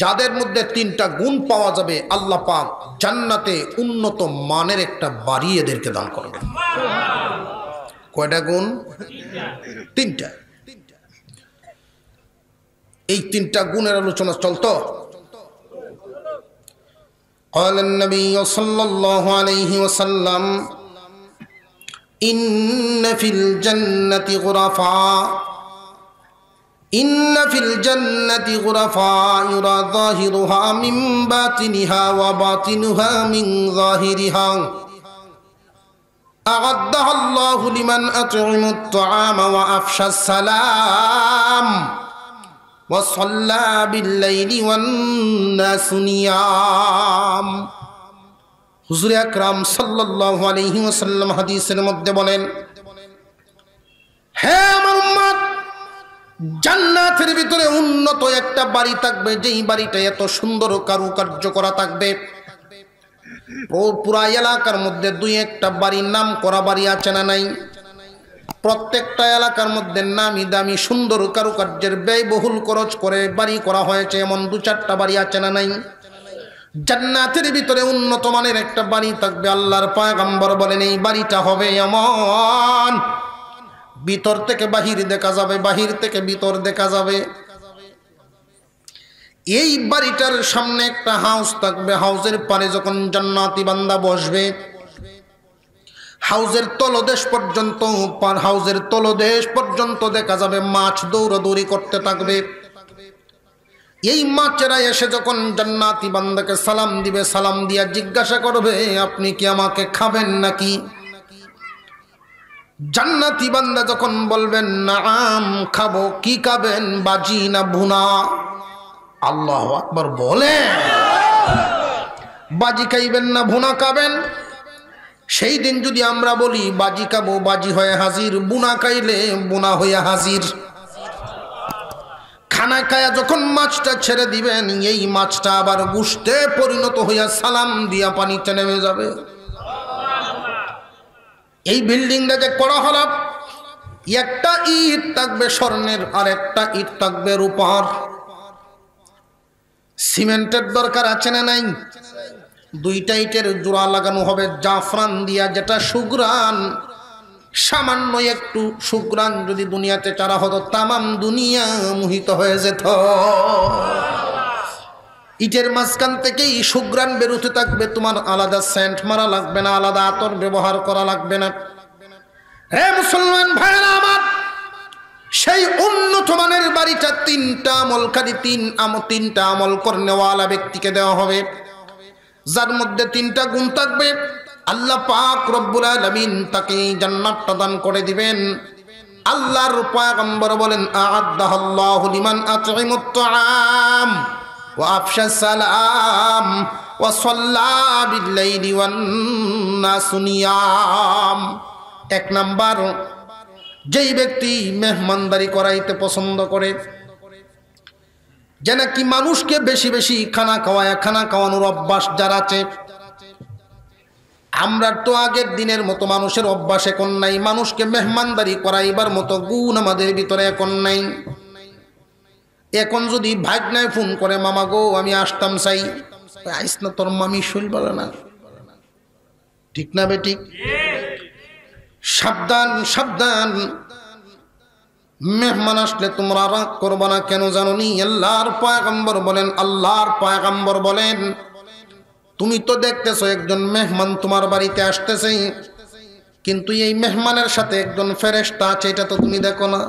যাদের মধ্যে তিনটা গুণ পাওয়া যাবে আল্লাহ পাক জান্নাতে উন্নত মানের একটা বাড়ি এদেরকে দান করবে কয়টা গুণ তিনটা এই তিনটা গুণের আলোচনা চলতো قال إن في الجنة غرفاء يرى ظاهرها من باطنها وباطنها من ظاهرها أعدها الله لمن أطعم الطعام وأفشى السلام وصلى بالليل والناس نيام হুজুর আকরাম সাল্লাহ আলহিম হাদিসের মধ্যে বলেন হ্যাঁ আমার জান্নাতের ভিতরে উন্নত একটা বাড়ি থাকবে যেই বাড়িটা এত সুন্দর কারুকার্য করা থাকবে পুরা এলাকার মধ্যে দুই একটা বাড়ির নাম করা বাড়ি আছে না নাই প্রত্যেকটা এলাকার মধ্যে নামি দামি সুন্দর কারুকার্যের ব্যয়বহুল খরচ করে বাড়ি করা হয়েছে এমন দু চারটা বাড়ি আছে না নাই জান্নাতের ভিতরে উন্নত মানের একটা বাড়ি থাকবে আল্লাহর পায়গাম্বর বলেন এই বাড়িটা হবে এমন ভিতর থেকে বাহির দেখা যাবে বাহির থেকে ভিতর দেখা যাবে এই বাড়িটার সামনে একটা হাউস থাকবে হাউসের পারে যখন জান্নাতি বান্দা বসবে হাউজের তলদেশ পর্যন্ত হাউজের তলদেশ পর্যন্ত দেখা যাবে মাছ দৌড়াদৌড়ি করতে থাকবে এই মাছেরা এসে যখন জান্নাতি বান্দাকে সালাম দিবে সালাম দিয়া জিজ্ঞাসা করবে আপনি কি আমাকে খাবেন নাকি জান্নাতি বান্দা যখন বলবেন না আম খাবো কি খাবেন বাজি না ভুনা আল্লাহ আকবর বলে বাজি খাইবেন না ভুনা খাবেন সেই দিন যদি আমরা বলি বাজি খাবো বাজি হয়ে হাজির বুনা খাইলে বুনা হয়ে হাজির খানা খায়া যখন মাছটা ছেড়ে দিবেন এই মাছটা আবার গুষ্টে পরিণত হইয়া সালাম দিয়া পানিতে নেমে যাবে এই বিল্ডিংটা যে করা হল একটা ইট থাকবে স্বর্ণের আর একটা ইট থাকবে রূপার সিমেন্টের দরকার আছে না নাই দুইটা ইটের জোড়া লাগানো হবে জাফরান দিয়া যেটা সুগ্রান সামান্য একটু সুগ্রান যদি দুনিয়াতে চারা হতো তামাম দুনিয়া মোহিত হয়ে যেত ইটের মাঝখান থেকেই সুগ্রাণ বেরোতে থাকবে তোমার আলাদা সেন্ট মারা লাগবে না আলাদা আতর ব্যবহার করা লাগবে না হে মুসলমান ভাইরা আমার সেই উন্নত মানের বাড়িটা তিনটা আমলকারী তিন আম তিনটা আমল করনেওয়ালা ব্যক্তিকে দেওয়া হবে যার মধ্যে তিনটা গুণ থাকবে আল্লাহ পাক রব্বুল আলামিন তাকে জান্নাত প্রদান করে দিবেন আল্লাহর পায়গম্বর বলেন আদাহ লিমান আতআমুত তাআম وأفشى السلام وصلى بالليل والناس نيام এক নাম্বার যেই ব্যক্তি মেহমানদারি করাইতে পছন্দ করে যে নাকি মানুষকে বেশি বেশি খানা খাওয়ায় খানা খাওয়ানোর অভ্যাস যারা আছে আমরা তো আগের দিনের মতো মানুষের অভ্যাস এখন নাই মানুষকে মেহমানদারি করাইবার মতো গুণ আমাদের ভিতরে এখন নাই এখন যদি ভাগনায় ফোন করে মামা গো আমি আসতাম চাই আইস না তোর মামি শৈল বলে না ঠিক না বেটি সাবধান সাবধান মেহমান আসলে তোমরা রাগ করবো না কেন জানো নি আল্লাহর পয়গম্বর বলেন আল্লাহর পয়গম্বর বলেন তুমি তো দেখতেছো একজন মেহমান তোমার বাড়িতে আসতেছে কিন্তু এই মেহমানের সাথে একজন ফেরেস্তা আছে এটা তো তুমি দেখো না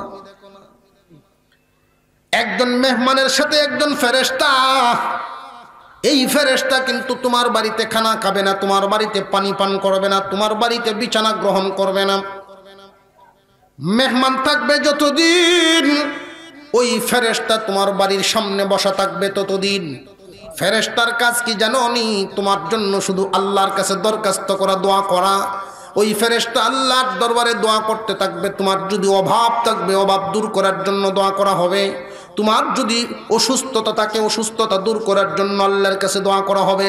একজন মেহমানের সাথে একজন ফেরেস্তা এই ফেরেস্তা কিন্তু তোমার বাড়িতে খানা খাবে না তোমার বাড়িতে পানি পান করবে না তোমার বাড়িতে বিছানা গ্রহণ করবে না মেহমান থাকবে যতদিন ওই ফেরেস্তা তোমার বাড়ির সামনে বসা থাকবে ততদিন ফেরেস্তার কাজ কি জানো নি তোমার জন্য শুধু আল্লাহর কাছে দরখাস্ত করা দোয়া করা ওই ফেরেস্তা আল্লাহর দরবারে দোয়া করতে থাকবে তোমার যদি অভাব থাকবে অভাব দূর করার জন্য দোয়া করা হবে তোমার যদি অসুস্থতা থাকে অসুস্থতা দূর করার জন্য আল্লাহর কাছে দোয়া করা হবে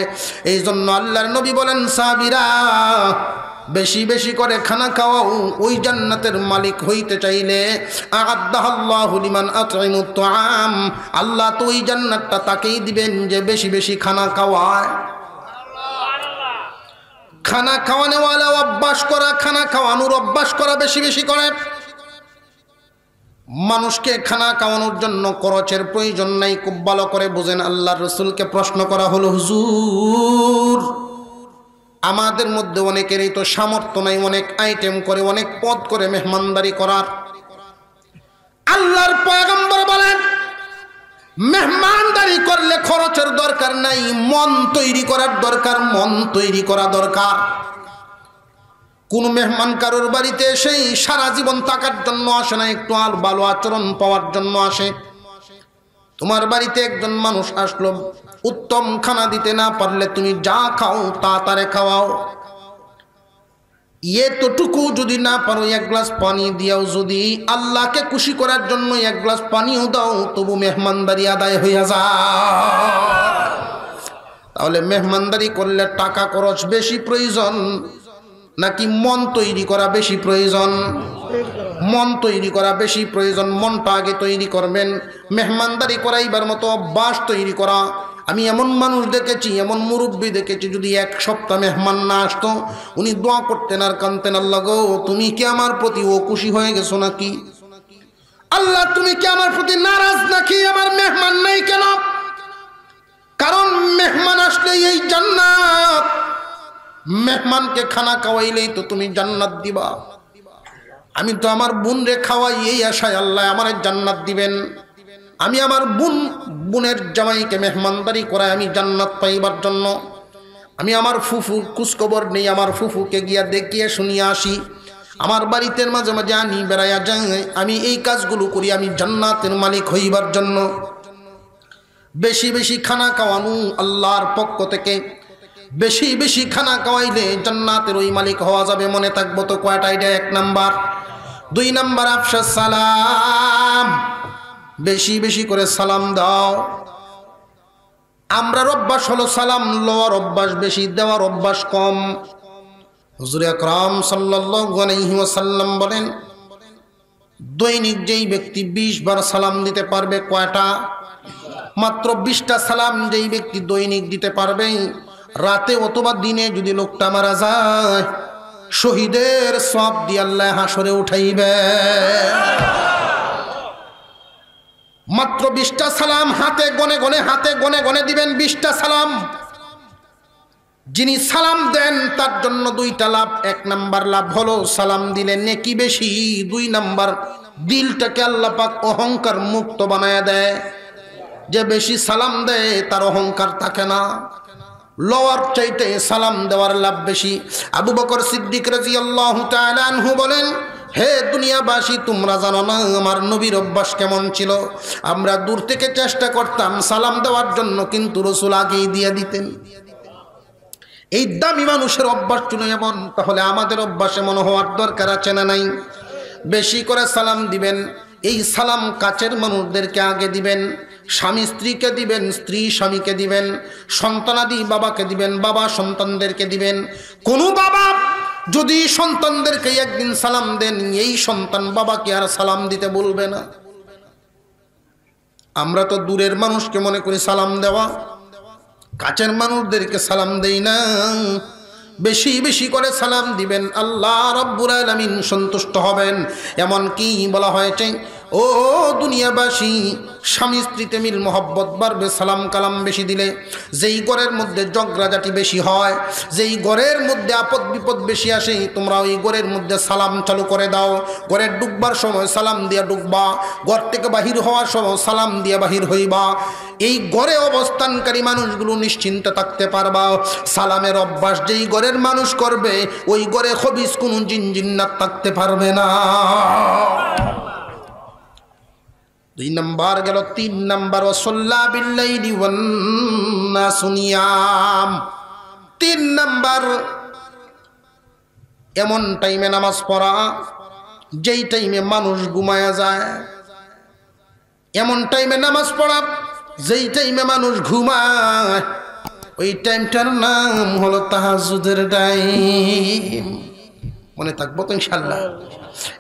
এই জন্য আল্লাহর নবী বলেন সাবিরা বেশি বেশি করে খানা খাওয়া ওই জান্নাতের মালিক হইতে চাইলে আল্লাহ তো ওই জান্নাতটা তাকেই দিবেন যে বেশি বেশি খানা খাওয়ায় খানা খাওয়ানেওয়ালা অভ্যাস করা খানা খাওয়ানোর অভ্যাস করা বেশি বেশি করে মানুষকে খানা খাওয়ানোর জন্য করচের প্রয়োজন নাই খুব ভালো করে বোঝেন আল্লাহ রসুলকে প্রশ্ন করা হলো হুজুর আমাদের মধ্যে অনেকেরই তো সামর্থ্য নাই অনেক আইটেম করে অনেক পদ করে মেহমানদারি করার আল্লাহর পয়গম্বর বলেন মেহমানদারি করলে খরচের দরকার নাই মন তৈরি করার দরকার মন তৈরি করা দরকার কোনো মেহমান কারোর বাড়িতে সেই সারা জীবন থাকার জন্য আসে না একটু আর ভালো আচরণ পাওয়ার জন্য আসে তোমার বাড়িতে একজন মানুষ আসলো উত্তম খানা দিতে না পারলে তুমি যা খাও তা তারে খাওয়াও এতটুকু যদি না পারো এক গ্লাস পানি দিয়াও যদি আল্লাহকে খুশি করার জন্য এক গ্লাস পানিও দাও তবু মেহমানদারি আদায় হইয়া যা তাহলে মেহমানদারি করলে টাকা খরচ বেশি প্রয়োজন নাকি মন তৈরি করা বেশি প্রয়োজন মন তৈরি করা বেশি প্রয়োজন মনটা আগে তৈরি করবেন মেহমানদারি করাইবার মতো অভ্যাস তৈরি করা আমি এমন মানুষ দেখেছি এমন মুরব্বী দেখেছি যদি এক সপ্তাহ মেহমান না আসতো উনি দোয়া করতেন আর কানতেন আল্লাহ গো তুমি কি আমার প্রতি ও খুশি হয়ে গেছো নাকি আল্লাহ তুমি কি আমার প্রতি নারাজ নাকি আমার মেহমান নাই কেন কারণ মেহমান আসলে এই জান্নাত মেহমানকে খানা খাওয়াইলেই তো তুমি জান্নাত দিবা আমি তো আমার বোন রে খাওয়াই এই আশায় আল্লাহ আমার জান্নাত দিবেন আমি আমার বোন বোনের জামাইকে মেহমানদারি করায় আমি জান্নাত পাইবার জন্য আমি আমার ফুফু কুসখবর নেই আমার ফুফুকে গিয়া দেখিয়ে শুনিয়া আসি আমার বাড়িতে মাঝে মাঝে আনি বেড়াইয়া যাই আমি এই কাজগুলো করি আমি জান্নাতের মালিক হইবার জন্য বেশি বেশি খানা খাওয়ানো আল্লাহর পক্ষ থেকে বেশি বেশি খানা খাওয়াইলে জান্নাতের ওই মালিক হওয়া যাবে মনে থাকবো তো কয়টা এটা এক নাম্বার দুই নাম্বার আফসার সালাম বেশি বেশি করে সালাম দাও আমরা অভ্যাস হলো সালাম লওয়ার অভ্যাস বেশি দেওয়ার অভ্যাস কম হজুর আকরাম সাল্লাসাল্লাম বলেন দৈনিক যেই ব্যক্তি ২০ বার সালাম দিতে পারবে কয়টা মাত্র বিশটা সালাম যেই ব্যক্তি দৈনিক দিতে পারবে রাতে অথবা দিনে যদি লোকটা মারা যায় শহীদের সব দিয়ে আল্লাহ হাসরে উঠাইবে মাত্র বিশটা সালাম হাতে গনে গনে হাতে গনে গনে দিবেন বিশটা সালাম যিনি সালাম দেন তার জন্য দুইটা লাভ এক নাম্বার লাভ হলো সালাম দিলে নেকি বেশি দুই নাম্বার দিলটাকে আল্লাপাক অহংকার মুক্ত বানায় দেয় যে বেশি সালাম দেয় তার অহংকার থাকে না লওয়ার চাইতে সালাম দেওয়ার লাভ বেশি আবু বকর সিদ্দিক রাজি আল্লাহ তালু বলেন হে দুনিয়াবাসী তোমরা জানো না আমার নবীর অভ্যাস কেমন ছিল আমরা দূর থেকে চেষ্টা করতাম সালাম দেওয়ার জন্য কিন্তু রসুল আগেই দিয়ে দিতেন এই দামি মানুষের অভ্যাস ছিল এমন তাহলে আমাদের অভ্যাস এমন হওয়ার দরকার আছে না নাই বেশি করে সালাম দিবেন এই সালাম কাছের মানুষদেরকে আগে দিবেন স্বামী স্ত্রীকে দিবেন স্ত্রী স্বামীকে দিবেন সন্তানাদি বাবাকে দিবেন বাবা সন্তানদেরকে দিবেন কোনো বাবা যদি সন্তানদেরকে একদিন সালাম দেন এই সন্তান বাবাকে আর সালাম দিতে বলবে না আমরা তো দূরের মানুষকে মনে করি সালাম দেওয়া কাছের মানুষদেরকে সালাম দেই না বেশি বেশি করে সালাম দিবেন আল্লাহ রব্বুর আলমিন সন্তুষ্ট হবেন এমন কি বলা হয়েছে ও দুনিয়াবাসী স্বামী স্ত্রীতে মিল মহব্বত বাড়বে সালাম কালাম বেশি দিলে যেই গড়ের মধ্যে জগরাজাটি বেশি হয় যেই গড়ের মধ্যে আপদ বিপদ বেশি আসে তোমরা ওই গড়ের মধ্যে সালাম চালু করে দাও গড়ের ডুববার সময় সালাম দিয়া ডুববা ঘর থেকে বাহির হওয়ার সময় সালাম দিয়া বাহির হইবা এই গড়ে অবস্থানকারী মানুষগুলো নিশ্চিন্তে থাকতে পারবা সালামের অভ্যাস যেই গড়ের মানুষ করবে ওই গড়ে হবিস কোনো জিনজিন্নাত থাকতে পারবে না দুই নম্বর গেল তিন নম্বর শুনিয়াম তিন নম্বর এমন টাইমে নামাজ পড়া যেই টাইমে মানুষ ঘুমায়া যায় এমন টাইমে নামাজ পড়া যেই টাইমে মানুষ ঘুমায় ওই টাইমটার নাম হলো তাহাজুদের টাইম মনে থাকবো তো ইনশাল্লাহ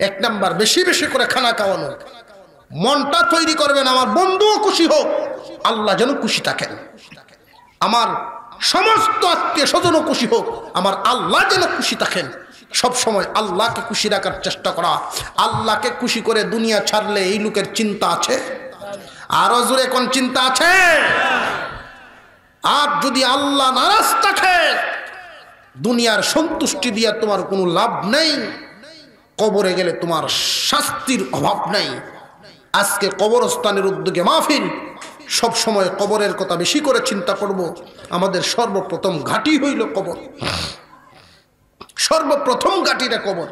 এক নাম্বার বেশি বেশি করে খানা খাওয়ানো মনটা তৈরি করবেন আমার বন্ধুও খুশি হোক আল্লাহ যেন খুশি থাকেন আমার সমস্ত আত্মীয় স্বজনও খুশি হোক আমার আল্লাহ যেন খুশি থাকেন সব সময় আল্লাহকে খুশি রাখার চেষ্টা করা আল্লাহকে খুশি করে দুনিয়া ছাড়লে এই লোকের চিন্তা আছে আরো জোরে কোন চিন্তা আছে আর যদি আল্লাহ নারাজ থাকে দুনিয়ার সন্তুষ্টি দিয়ে তোমার কোনো লাভ নেই কবরে গেলে তোমার শাস্তির অভাব নাই আজকে কবরস্থানের উদ্যোগে মাহফিল সব সময় কবরের কথা বেশি করে চিন্তা করব আমাদের সর্বপ্রথম ঘাটি হইল কবর সর্বপ্রথম ঘাটিটা কবর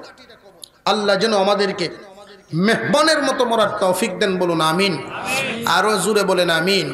আল্লাহ যেন আমাদেরকে মেহমানের মতো মরার তৌফিক দেন বলুন আমিন আরো জুড়ে বলেন আমিন